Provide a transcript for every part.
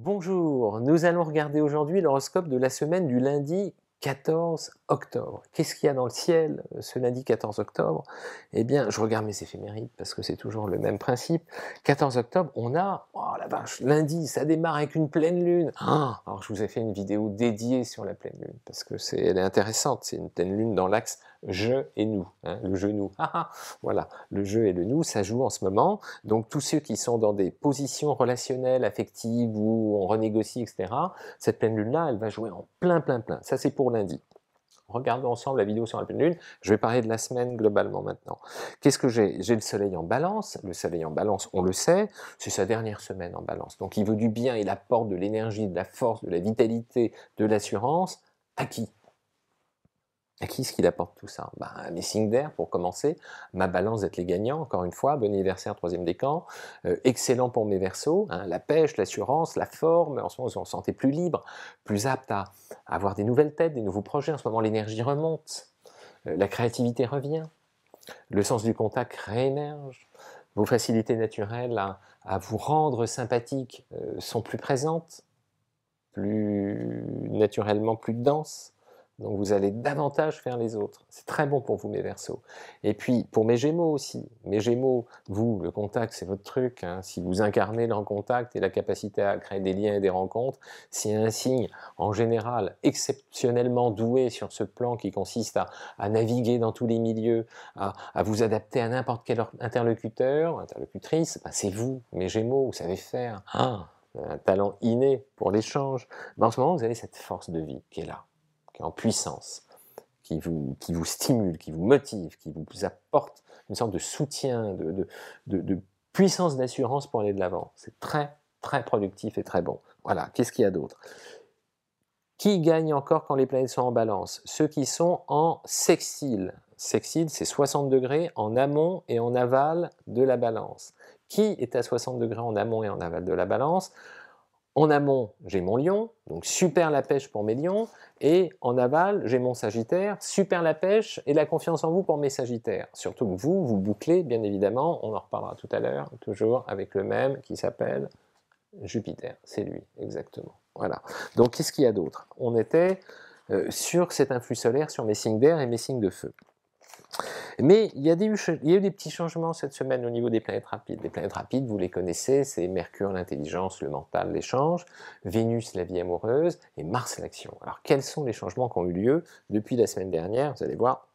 Bonjour, nous allons regarder aujourd'hui l'horoscope de la semaine du lundi 14 octobre. Qu'est-ce qu'il y a dans le ciel euh, ce lundi 14 octobre Eh bien, je regarde mes éphémérides parce que c'est toujours le même principe. 14 octobre, on a, oh la vache, lundi, ça démarre avec une pleine lune. Ah, alors je vous ai fait une vidéo dédiée sur la pleine lune parce que c'est, elle est intéressante, c'est une pleine lune dans l'axe je et nous, hein, le jeu nous. Ah, ah. voilà, le jeu et le nous, ça joue en ce moment. Donc tous ceux qui sont dans des positions relationnelles, affectives, où on renégocie, etc., cette pleine lune-là, elle va jouer en plein, plein, plein. Ça, c'est pour lundi. Regardons ensemble la vidéo sur la pleine lune. Je vais parler de la semaine globalement maintenant. Qu'est-ce que j'ai J'ai le soleil en balance. Le soleil en balance, on le sait, c'est sa dernière semaine en balance. Donc il veut du bien, il apporte de l'énergie, de la force, de la vitalité, de l'assurance. À qui à qui est-ce qu'il apporte tout ça Ben, bah, Mes signes d'air pour commencer, ma balance d'être les gagnants, encore une fois, bon anniversaire, troisième décan, euh, excellent pour mes versos, hein. la pêche, l'assurance, la forme, en ce moment on se sentait plus libre, plus apte à, avoir des nouvelles têtes, des nouveaux projets, en ce moment l'énergie remonte, euh, la créativité revient, le sens du contact réémerge, vos facilités naturelles à, vous rendre sympathique euh, sont plus présentes, plus naturellement plus denses, donc vous allez davantage faire les autres. C'est très bon pour vous, mes versos. Et puis pour mes gémeaux aussi. Mes gémeaux, vous, le contact, c'est votre truc. Hein. Si vous incarnez le contact et la capacité à créer des liens et des rencontres, c'est un signe en général exceptionnellement doué sur ce plan qui consiste à, naviguer dans tous les milieux, à, vous adapter à n'importe quel interlocuteur, interlocutrice. Ben, c'est vous, mes gémeaux, vous savez faire. Hein, un talent inné pour l'échange. Ben en ce moment, vous avez cette force de vie qui est là en puissance, qui vous, stimule, qui vous motive, qui vous apporte une sorte de soutien, de, de puissance d'assurance pour aller de l'avant. C'est très, très productif et très bon. Voilà, qu'est-ce qu'il y a d'autre Qui gagne encore quand les planètes sont en balance Ceux qui sont en sextile. Sextile, c'est 60 degrés en amont et en aval de la balance. Qui est à 60 degrés en amont et en aval de la balance en amont, j'ai mon lion, donc super la pêche pour mes lions. Et en aval, j'ai mon sagittaire, super la pêche et la confiance en vous pour mes sagittaires. Surtout que vous, vous bouclez, bien évidemment, on en reparlera tout à l'heure, toujours avec le même qui s'appelle Jupiter. C'est lui, exactement. Voilà. Donc qu'est-ce qu'il y a d'autre On était euh, sur cet influx solaire, sur mes signes d'air et mes signes de feu. Mais il y, a eu des petits changements cette semaine au niveau des planètes rapides. Les planètes rapides, vous les connaissez, c'est Mercure, l'intelligence, le mental, l'échange, Vénus, la vie amoureuse, et Mars, l'action. Alors quels sont les changements qui ont eu lieu depuis la semaine dernière Vous allez voir,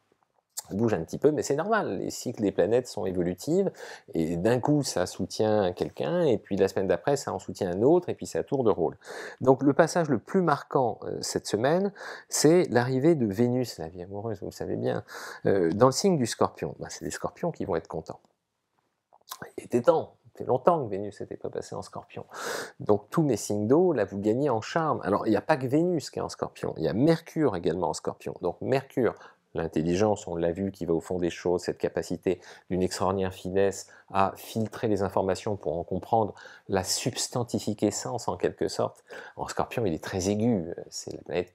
bouge un petit peu, mais c'est normal. Les cycles des planètes sont évolutives, et d'un coup, ça soutient quelqu'un, et puis la semaine d'après, ça en soutient un autre, et puis ça tourne de rôle. Donc le passage le plus marquant euh, cette semaine, c'est l'arrivée de Vénus, la vie amoureuse, vous le savez bien, euh, dans le signe du scorpion. Ben, c'est des scorpions qui vont être contents. Il était temps, fait longtemps que Vénus n'était pas passée en scorpion. Donc tous mes signes d'eau, là vous gagnez en charme. Alors il n'y a pas que Vénus qui est en scorpion, il y a Mercure également en scorpion. Donc Mercure, L'intelligence, on l'a vu, qui va au fond des choses, cette capacité d'une extraordinaire finesse à filtrer les informations pour en comprendre la substantifique essence en quelque sorte. En scorpion, il est très aigu, c'est la planète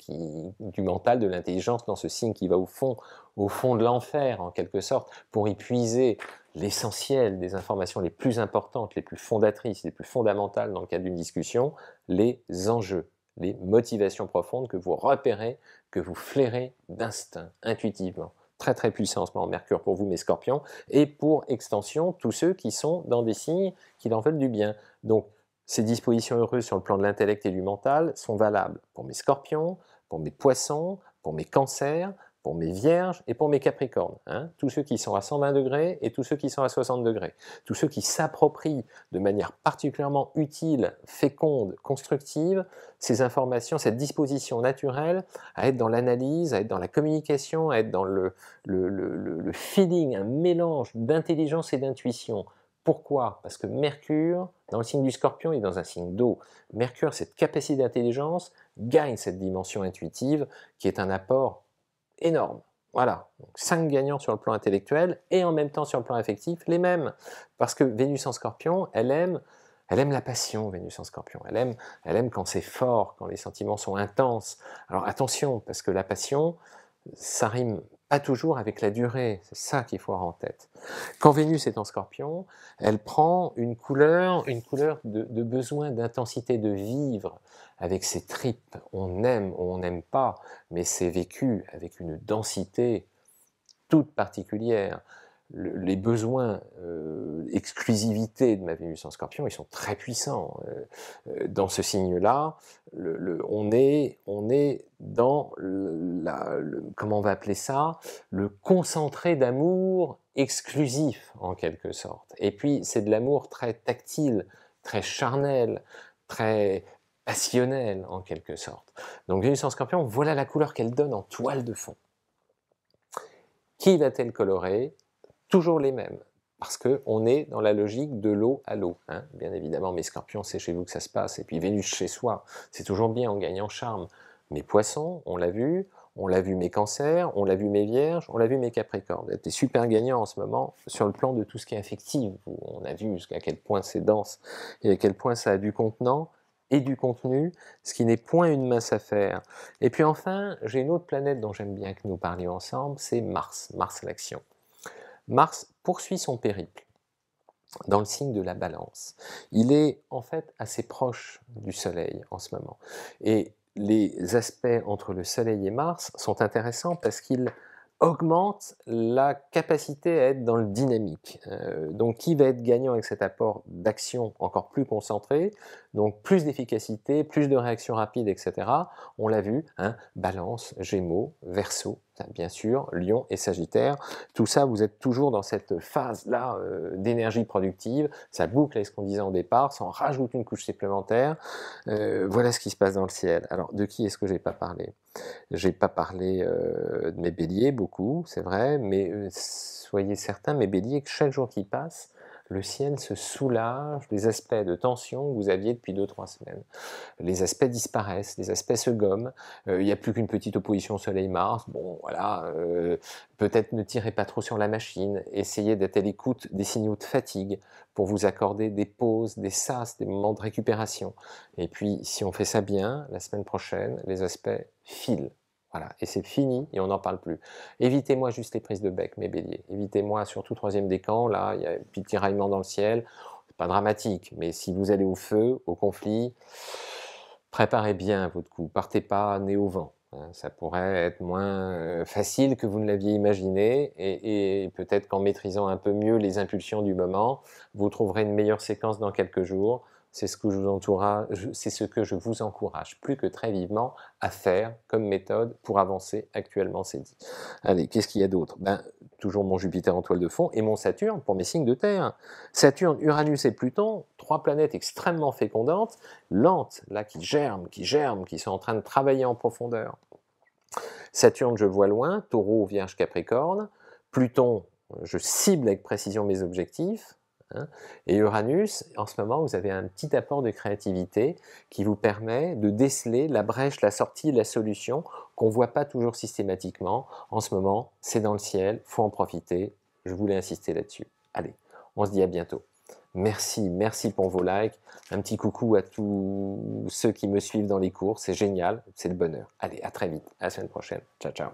du mental, de l'intelligence dans ce signe qui va au fond, au fond de l'enfer en quelque sorte, pour y puiser l'essentiel des informations les plus importantes, les plus fondatrices, les plus fondamentales dans le cadre d'une discussion, les enjeux les motivations profondes que vous repérez, que vous flairez d'instinct, intuitivement. Très très puissant en Mercure pour vous mes scorpions, et pour extension, tous ceux qui sont dans des signes qui leur veulent du bien. Donc, ces dispositions heureuses sur le plan de l'intellect et du mental sont valables pour mes scorpions, pour mes poissons, pour mes cancers, pour mes vierges et pour mes capricornes. Hein. tous ceux qui sont à 120 degrés et tous ceux qui sont à 60 degrés. Tous ceux qui s'approprient de manière particulièrement utile, féconde, constructive, ces informations, cette disposition naturelle à être dans l'analyse, à être dans la communication, à être dans le, feeling, un mélange d'intelligence et d'intuition. Pourquoi Parce que Mercure, dans le signe du scorpion, et est dans un signe d'eau. Mercure, cette capacité d'intelligence, gagne cette dimension intuitive qui est un apport énorme. Voilà, donc 5 gagnants sur le plan intellectuel et en même temps sur le plan affectif, les mêmes. Parce que Vénus en scorpion, elle aime, elle aime la passion, Vénus en scorpion. Elle aime, elle aime quand c'est fort, quand les sentiments sont intenses. Alors attention, parce que la passion, ça rime pas toujours avec la durée, c'est ça qu'il faut avoir en tête. Quand Vénus est en scorpion, elle prend une couleur, une couleur de, de besoin d'intensité de vivre avec ses tripes. On aime ou on n'aime pas, mais c'est vécu avec une densité toute particulière les besoins euh, de ma Vénus en Scorpion, ils sont très puissants. Euh, euh, dans ce signe-là, on, est, dans, la, comment on va appeler ça, le concentré d'amour exclusif, en quelque sorte. Et puis, c'est de l'amour très tactile, très charnel, très passionnel, en quelque sorte. Donc, Vénus en Scorpion, voilà la couleur qu'elle donne en toile de fond. Qui va-t-elle colorer toujours les mêmes parce qu'on est dans la logique de l'eau à l'eau. Hein. Bien évidemment, mes scorpions, c'est chez vous que ça se passe, et puis Vénus chez soi, c'est toujours bien, en gagnant charme. Mes poissons, on l'a vu, on l'a vu mes cancers, on l'a vu mes vierges, on l'a vu mes capricornes. Vous super gagnants en ce moment sur le plan de tout ce qui est affectif. On a vu jusqu'à quel point c'est dense et à quel point ça a du contenant et du contenu, ce qui n'est point une mince affaire. Et puis enfin, j'ai une autre planète dont j'aime bien que nous parlions ensemble, c'est Mars, Mars l'action. Mars poursuit son périple dans le signe de la balance. Il est en fait assez proche du Soleil en ce moment. Et les aspects entre le Soleil et Mars sont intéressants parce qu'ils augmentent la capacité à être dans le dynamique. Euh, donc qui va être gagnant avec cet apport d'action encore plus concentré, donc plus d'efficacité, plus de réaction rapide, etc. On l'a vu, hein, balance, gémeaux, verso, bien sûr, Lion et Sagittaire. Tout ça, vous êtes toujours dans cette phase-là euh, d'énergie productive. Ça boucle avec ce qu'on disait au départ, ça en rajoute une couche supplémentaire. Euh, voilà ce qui se passe dans le ciel. Alors, de qui est-ce que j'ai pas parlé J'ai pas parlé euh, de mes béliers beaucoup, c'est vrai, mais soyez certains, mes béliers, chaque jour qui passe, le ciel se soulage des aspects de tension que vous aviez depuis 2-3 semaines. Les aspects disparaissent, les aspects se gomment, euh, il n'y a plus qu'une petite opposition Soleil-Mars, bon voilà, euh, peut-être ne tirez pas trop sur la machine, essayez d'être à l'écoute des signaux de fatigue pour vous accorder des pauses, des sas, des moments de récupération. Et puis si on fait ça bien, la semaine prochaine, les aspects filent. Voilà, et c'est fini et on n'en parle plus. Évitez-moi juste les prises de bec, mes béliers. Évitez-moi surtout troisième décan, là, il y a un petit tiraillement dans le ciel. pas dramatique, mais si vous allez au feu, au conflit, préparez bien votre coup. Partez pas né au vent. Hein. Ça pourrait être moins euh, facile que vous ne l'aviez imaginé, et peut-être qu'en maîtrisant un peu mieux les impulsions du moment, vous trouverez une meilleure séquence dans quelques jours c'est ce, que je vous encourage plus que très vivement à faire comme méthode pour avancer actuellement, c'est dit. Allez, qu'est-ce qu'il y a d'autre ben, Toujours mon Jupiter en toile de fond et mon Saturne pour mes signes de Terre. Saturne, Uranus et Pluton, trois planètes extrêmement fécondantes, lentes, là, qui germent, qui germent, qui sont en train de travailler en profondeur. Saturne, je vois loin, Taureau, Vierge, Capricorne. Pluton, je cible avec précision mes objectifs. Hein. Et Uranus, en ce moment, vous avez un petit apport de créativité qui vous permet de déceler la brèche, la sortie, la solution qu'on ne voit pas toujours systématiquement. En ce moment, c'est dans le ciel, faut en profiter. Je voulais insister là-dessus. Allez, on se dit à bientôt. Merci, merci pour vos likes. Un petit coucou à tous ceux qui me suivent dans les cours. C'est génial, c'est le bonheur. Allez, à très vite. À la semaine prochaine. Ciao, ciao.